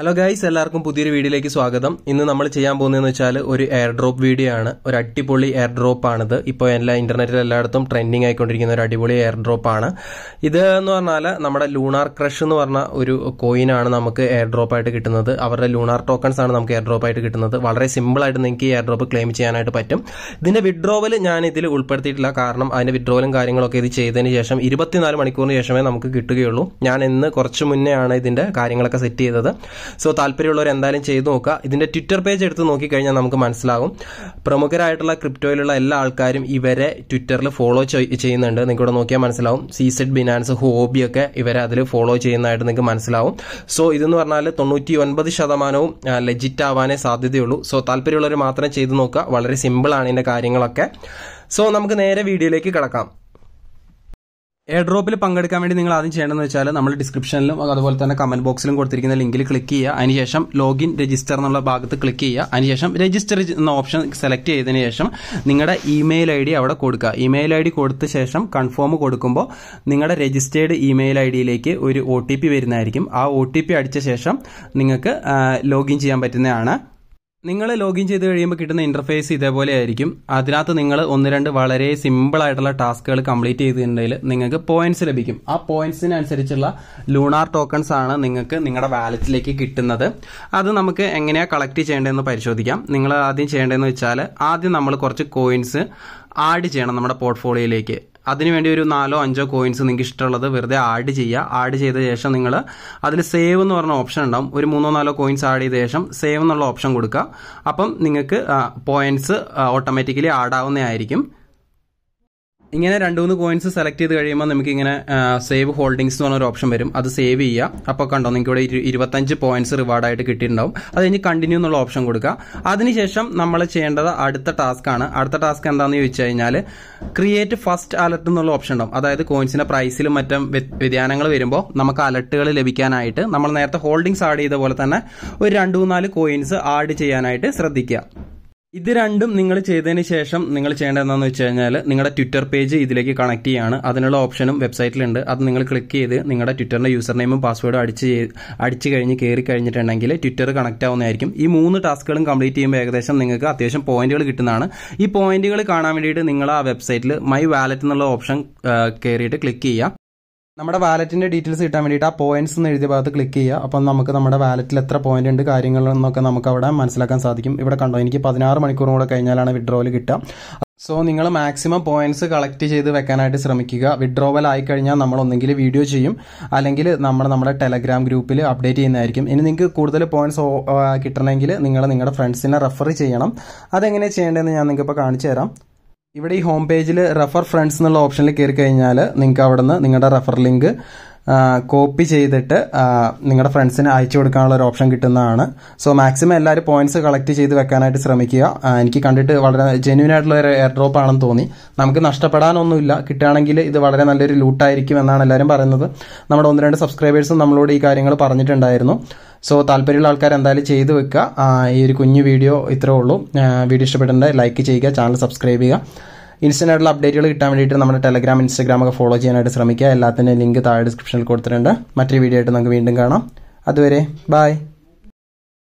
hello guys എല്ലാവർക്കും പുതിയൊരു വീഡിയോയിലേക്ക് സ്വാഗതം ഇന്ന് നമ്മൾ ചെയ്യാൻ പോകുന്നതെന്ന് വെച്ചാൽ ഒരു എയർ ഡ്രോപ്പ് വീഡിയോ ആണ് ഒരു അടിപൊളി എയർ ഡ്രോപ്പ് ആണിത് ഇപ്പോൾ എല്ലാ ഇന്റർനെറ്റിൽ എല്ലായിടത്തും ട്രെൻഡിങ് ആയിക്കൊണ്ടിരിക്കുന്ന ഒരു അടിപൊളി എയർ ഡ്രോപ്പ് ആണ് ഇത് എന്ന് പറഞ്ഞാൽ നമ്മുടെ ലൂണാർ ക്രഷ് എന്ന് പറഞ്ഞ ഒരു കോയിൻ ആണ് നമുക്ക് എയർ ഡ്രോപ്പ് ആയിട്ട് കിട്ടുന്നത് അവരുടെ ലൂണാർ ടോക്കൺസ് ആണ് നമുക്ക് എയർ ഡ്രോപ്പ് ആയിട്ട് കിട്ടുന്നത് വളരെ സിമ്പിൾ ആയിട്ട് നിങ്ങൾക്ക് എയർ ഡ്രോപ്പ് ക്ലെയിം ചെയ്യാനായിട്ട് പറ്റും ഇതിന്റെ വിഡ്രോവൽ ഞാൻ ഇതിൽ ഉൾപ്പെടുത്തിയിട്ടില്ല കാരണം അതിന്റെ വിഡ്രോവലും കാര്യങ്ങളൊക്കെ ഇത് ചെയ്തതിന് ശേഷം ഇരുപത്തിനാല് മണിക്കൂറിന് ശേഷമേ നമുക്ക് കിട്ടുകയുള്ളൂ ഞാൻ ഇന്ന് കുറച്ച് മുന്നേ ആണ് ഇതിന്റെ കാര്യങ്ങളൊക്കെ സെറ്റ് ചെയ്തത് സോ താല്പര്യമുള്ളവർ എന്തായാലും ചെയ്ത് നോക്കുക ഇതിന്റെ ട്വിറ്റർ പേജ് എടുത്ത് നോക്കിക്കഴിഞ്ഞാൽ നമുക്ക് മനസ്സിലാകും പ്രമുഖരായിട്ടുള്ള ക്രിപ്റ്റോയിലുള്ള എല്ലാ ആൾക്കാരും ഇവരെ ട്വിറ്ററിൽ ഫോളോ ചെയ്യുന്നുണ്ട് നിങ്ങൾക്കിവിടെ നോക്കിയാൽ മനസ്സിലാവും സീസെഡ് ബിനാൻസ് ഹോബിയൊക്കെ ഇവരെ അതിൽ ഫോളോ ചെയ്യുന്നതായിട്ട് നിങ്ങൾക്ക് മനസ്സിലാവും സോ ഇതെന്ന് പറഞ്ഞാൽ തൊണ്ണൂറ്റി ഒൻപത് ശതമാനവും ലെജിറ്റ് ആവാനേ സാധ്യതയുള്ളൂ സോ താല്പര്യമുള്ളവർ മാത്രം ചെയ്ത് നോക്കുക വളരെ സിമ്പിളാണ് ഇതിന്റെ കാര്യങ്ങളൊക്കെ സോ നമുക്ക് നേരെ വീഡിയോയിലേക്ക് കിടക്കാം എയർ ഡ്രോപ്പിൽ പങ്കെടുക്കാൻ വേണ്ടി നിങ്ങൾ ആദ്യം ചെയ്യണമെന്ന് വെച്ചാൽ നമ്മൾ ഡിസ്ക്രിപ്ഷനിലും അതുപോലെ തന്നെ കമന്റ് ബോക്സിലും കൊടുത്തിരിക്കുന്ന ലിങ്കിൽ ക്ലിക്ക് ചെയ്യുക അതിനുശേഷം ലോഗിൻ രജിസ്റ്റർ എന്നുള്ള ഭാഗത്ത് ക്ലിക്ക് ചെയ്യുക അതിനുശേഷം രജിസ്റ്റർ എന്ന ഓപ്ഷൻ സെലക്ട് ചെയ്തതിനു ശേഷം നിങ്ങളുടെ ഇമെയിൽ ഐ ഡി അവിടെ കൊടുക്കുക ഇമെയിൽ ഐ ഡി കൊടുത്ത ശേഷം കൺഫേം കൊടുക്കുമ്പോൾ നിങ്ങളുടെ രജിസ്റ്റേർഡ് ഇമെയിൽ ഐ ഡിയിലേക്ക് ഒരു ഒ ടി പി വരുന്നതായിരിക്കും ആ ഒ ടി പി അടിച്ച ശേഷം നിങ്ങൾക്ക് ലോഗിൻ ചെയ്യാൻ പറ്റുന്നതാണ് നിങ്ങൾ ലോഗിൻ ചെയ്ത് കഴിയുമ്പോൾ കിട്ടുന്ന ഇന്റർഫേസ് ഇതേപോലെ ആയിരിക്കും അതിനകത്ത് നിങ്ങൾ ഒന്ന് രണ്ട് വളരെ സിമ്പിൾ ആയിട്ടുള്ള ടാസ്കുകൾ കംപ്ലീറ്റ് ചെയ്തിട്ടുണ്ടെങ്കിൽ നിങ്ങൾക്ക് പോയിന്റ്സ് ലഭിക്കും ആ പോയിന്റ്സിനനുസരിച്ചുള്ള ലൂണാർ ടോക്കൺസ് ആണ് നിങ്ങൾക്ക് നിങ്ങളുടെ വാലറ്റിലേക്ക് കിട്ടുന്നത് അത് നമുക്ക് എങ്ങനെയാ കളക്ട് ചെയ്യേണ്ടതെന്ന് പരിശോധിക്കാം നിങ്ങൾ ആദ്യം ചെയ്യേണ്ടതെന്ന് വെച്ചാൽ ആദ്യം നമ്മൾ കുറച്ച് കോയിൻസ് ആഡ് ചെയ്യണം നമ്മുടെ പോർട്ട്ഫോളിയോയിലേക്ക് അതിനുവേണ്ടി ഒരു നാലോ അഞ്ചോ കോയിൻസ് നിങ്ങൾക്ക് ഇഷ്ടമുള്ളത് വെറുതെ ആഡ് ചെയ്യുക ആഡ് ചെയ്ത ശേഷം നിങ്ങൾ അതിൽ സേവ് എന്ന് പറഞ്ഞ ഓപ്ഷൻ ഉണ്ടാവും ഒരു മൂന്നോ നാലോ കോയിൻസ് ആഡ് ചെയ്ത ശേഷം സേവ് എന്നുള്ള ഓപ്ഷൻ കൊടുക്കുക അപ്പം നിങ്ങൾക്ക് പോയിന്റ്സ് ഓട്ടോമാറ്റിക്കലി ആഡ് ആവുന്നതായിരിക്കും ഇങ്ങനെ രണ്ട് മൂന്ന് കോയിൻസ് സെലക്ട് ചെയ്ത് കഴിയുമ്പോൾ നമുക്ക് ഇങ്ങനെ സേവ് ഹോൾഡിങ്സ് എന്ന് പറഞ്ഞൊരു ഓപ്ഷൻ വരും അത് സേവ് ചെയ്യുക അപ്പോൾ കണ്ടോ നിങ്ങൾക്ക് ഇവിടെ ഇരുപത്തഞ്ച് പോയിന്റ്സ് റിവാർഡായിട്ട് കിട്ടിയിട്ടുണ്ടാവും അത് കഴിഞ്ഞ് കണ്ടിന്യൂ എന്നുള്ള ഓപ്ഷൻ കൊടുക്കുക അതിനുശേഷം നമ്മൾ ചെയ്യേണ്ടത് അടുത്ത ടാസ്ക് ആണ് അടുത്ത ടാസ്ക് എന്താണെന്ന് ചോദിച്ചു കഴിഞ്ഞാൽ ക്രിയേറ്റ് ഫസ്റ്റ് അലർട്ട് എന്നുള്ള ഓപ്ഷൻ ഉണ്ടാവും അതായത് കോയിൻസിന്റെ പ്രൈസിലും മറ്റും വ്യതിയാനങ്ങൾ വരുമ്പോൾ നമുക്ക് അലർട്ടുകൾ ലഭിക്കാനായിട്ട് നമ്മൾ നേരത്തെ ഹോൾഡിങ്സ് ആഡ് ചെയ്ത പോലെ തന്നെ ഒരു രണ്ട് മൂന്നാല് കോയിൻസ് ആഡ് ചെയ്യാനായിട്ട് ശ്രദ്ധിക്കുക ഇത് രണ്ടും നിങ്ങൾ ചെയ്തതിന് ശേഷം നിങ്ങൾ ചെയ്യേണ്ട എന്താണെന്ന് വെച്ച് കഴിഞ്ഞാൽ നിങ്ങളുടെ ട്വിറ്റർ പേജ് ഇതിലേക്ക് കണക്ട് ചെയ്യാണ് അതിനുള്ള ഓപ്ഷനും വെബ്സൈറ്റിലുണ്ട് അത് നിങ്ങൾ ക്ലിക്ക് ചെയ്ത് നിങ്ങളുടെ ട്വിറ്ററിൻ്റെ യൂസർ നെയിമും പാസ്വേഡും അടിച്ച് അടിച്ച് കഴിഞ്ഞ് കയറി കഴിഞ്ഞിട്ടുണ്ടെങ്കിൽ ട്വിറ്റർ കണക്ട് ആവുന്നതായിരിക്കും ഈ മൂന്ന് ടാസ്കുകളും കംപ്ലീറ്റ് ചെയ്യുമ്പോൾ ഏകദേശം നിങ്ങൾക്ക് അത്യാവശ്യം പോയിന്റുകൾ കിട്ടുന്നതാണ് ഈ പോയിന്റുകൾ കാണാൻ വേണ്ടിയിട്ട് നിങ്ങൾ ആ വെബ്സൈറ്റിൽ മൈ വാലറ്റ് എന്നുള്ള ഓപ്ഷൻ കയറിയിട്ട് ക്ലിക്ക് ചെയ്യുക നമ്മുടെ വാലറ്റിന്റെ ഡീറ്റെയിൽസ് കിട്ടാൻ വേണ്ടിയിട്ട് ആ പോയിന്റ്സ് എന്ന് എഴുതിയ ഭാഗത്ത് ക്ലിക്ക് ചെയ്യുക അപ്പം നമുക്ക് നമ്മുടെ വാലറ്റിൽ എത്ര പോയിന്റ് ഉണ്ട് കാര്യങ്ങളെന്നൊക്കെ നമുക്ക് അവിടെ മനസ്സിലാക്കാൻ സാധിക്കും ഇവിടെ കണ്ടോ എനിക്ക് പതിനാറ് മണിക്കൂറും കൂടെ കഴിഞ്ഞാലാണ് വിഡ്രോവൽ കിട്ടുക സോ നിങ്ങൾ മാക്സിമം പോയിന്റ്സ് കളക്ട് ചെയ്ത് വെക്കാനായിട്ട് ശ്രമിക്കുക വിഡ്രോവൽ ആയി കഴിഞ്ഞാൽ നമ്മൾ ഒന്നെങ്കിൽ വീഡിയോ ചെയ്യും അല്ലെങ്കിൽ നമ്മൾ നമ്മുടെ ടെലഗ്രാം ഗ്രൂപ്പിൽ അപ്ഡേറ്റ് ചെയ്യുന്നതായിരിക്കും ഇനി നിങ്ങൾക്ക് കൂടുതൽ പോയിന്റ്സ് കിട്ടണമെങ്കിൽ നിങ്ങൾ നിങ്ങളുടെ ഫ്രണ്ട്സിനെ റെഫർ ചെയ്യണം അതെങ്ങനെ ചെയ്യേണ്ടതെന്ന് ഞാൻ നിങ്ങൾക്ക് ഇപ്പോൾ കാണിച്ചു തരാം ഇവിടെ ഈ ഹോം പേജിൽ റെഫർ ഫ്രണ്ട്സ് എന്നുള്ള ഓപ്ഷനിൽ കയറി കഴിഞ്ഞാൽ നിങ്ങൾക്ക് അവിടെ നിന്ന് നിങ്ങളുടെ റെഫർ ലിങ്ക് കോപ്പി ചെയ്തിട്ട് നിങ്ങളുടെ ഫ്രണ്ട്സിന് അയച്ചു കൊടുക്കാനുള്ള ഒരു ഓപ്ഷൻ കിട്ടുന്നതാണ് സോ മാക്സിമം എല്ലാവരും പോയിന്റ്സ് കളക്ട് ചെയ്ത് വെക്കാനായിട്ട് ശ്രമിക്കുക എനിക്ക് കണ്ടിട്ട് വളരെ ജെന്യൂൻ ആയിട്ടുള്ള ഒരു എയർ ഡ്രോപ്പ് ആണെന്ന് തോന്നി നമുക്ക് നഷ്ടപ്പെടാനൊന്നുമില്ല കിട്ടുകയാണെങ്കിൽ ഇത് വളരെ നല്ലൊരു ലൂട്ടായിരിക്കും എന്നാണ് എല്ലാവരും പറയുന്നത് നമ്മുടെ ഒന്ന് രണ്ട് സബ്സ്ക്രൈബേഴ്സും നമ്മളോട് ഈ കാര്യങ്ങൾ പറഞ്ഞിട്ടുണ്ടായിരുന്നു സോ താല്പര്യമുള്ള ആൾക്കാർ എന്തായാലും ചെയ്തു വെക്കുക ഈ ഒരു കുഞ്ഞു വീഡിയോ ഇത്രേ ഉള്ളൂ വീഡിയോ ഇഷ്ടപ്പെടേണ്ട ലൈക്ക് ചെയ്യുക ചാനൽ സബ്സ്ക്രൈബ് ചെയ്യുക ഇൻസ്റ്റൻ്റ് ആയിട്ടുള്ള അപ്ഡേറ്റുകൾ കിട്ടാൻ വേണ്ടിയിട്ട് നമ്മുടെ ടെലഗ്രാം ഇൻസ്റ്റാഗ്രാം ഒക്കെ ഫോളോ ചെയ്യാനായിട്ട് ശ്രമിക്കുക എല്ലാത്തിൻ്റെ ലിങ്ക് താഴെ ഡിസ്ക്രിപ്ഷനിൽ കൊടുത്തിട്ടുണ്ട് മറ്റൊരു വീഡിയോ ആയിട്ട് നമുക്ക് വീണ്ടും കാണാം അതുവരെ ബായ്